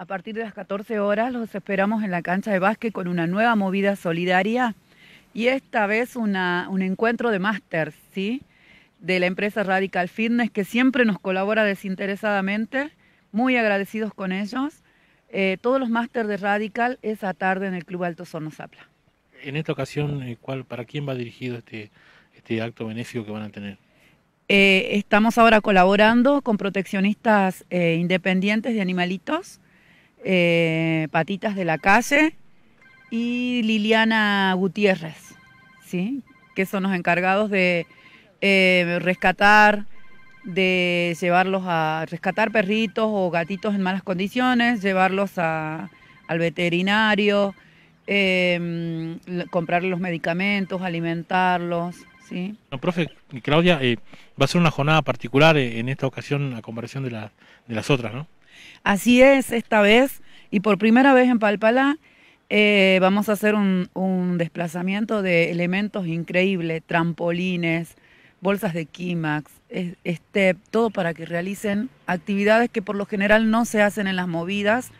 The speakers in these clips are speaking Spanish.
A partir de las 14 horas los esperamos en la cancha de básquet con una nueva movida solidaria y esta vez una, un encuentro de másteres ¿sí? De la empresa Radical Fitness que siempre nos colabora desinteresadamente, muy agradecidos con ellos. Eh, todos los másteres de Radical esa tarde en el Club Alto nos apla. En esta ocasión, eh, ¿cuál, ¿para quién va dirigido este, este acto benéfico que van a tener? Eh, estamos ahora colaborando con proteccionistas independientes de animalitos eh, Patitas de la Calle y Liliana Gutiérrez, ¿sí? que son los encargados de eh, rescatar, de llevarlos a rescatar perritos o gatitos en malas condiciones, llevarlos al veterinario, em, comprar comprarles los medicamentos, alimentarlos. profe, Claudia, eh, va a ser una jornada particular en esta ocasión a comparación de, la, de las otras, ¿no? Así es, esta vez y por primera vez en Palpalá eh, vamos a hacer un, desplazamiento de elementos increíbles, trampolines, bolsas de Quimax, este, todo para que realicen actividades que por lo general no se hacen en las movidas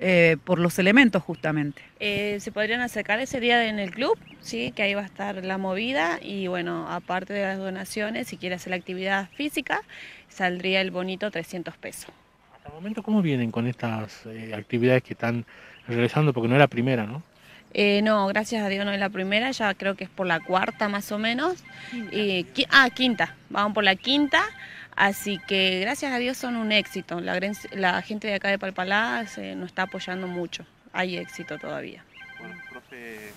eh, por los elementos justamente. Eh, se podrían acercar ese día en el club, sí, que ahí va a estar la movida y bueno, aparte de las donaciones, si quiere hacer la actividad física, saldría el bonito 300 pesos momento, ¿cómo vienen con estas eh, actividades que están realizando? Porque no es la primera, ¿no? Eh, no, gracias a Dios no es la primera, ya creo que es por la cuarta más o menos. Eh, ah, quinta, vamos por la quinta. Así que gracias a Dios son un éxito. La, gente de acá de Palpalá se, nos está apoyando mucho. Hay éxito todavía. Bueno, profe,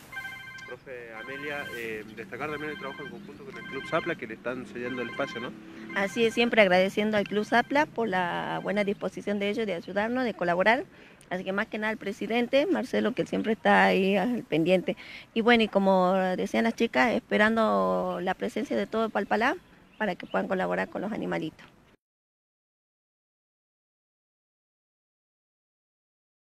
profe Amelia, eh, destacar también el trabajo en conjunto con el Club Zapla, que le están sellando el espacio, ¿no? Así es, siempre agradeciendo al Club Zapla por la buena disposición de ellos de ayudarnos, de colaborar. Así que más que nada al presidente, Marcelo, que siempre está ahí al pendiente. Y bueno, y como decían las chicas, esperando la presencia de todo Palpalá para que puedan colaborar con los animalitos.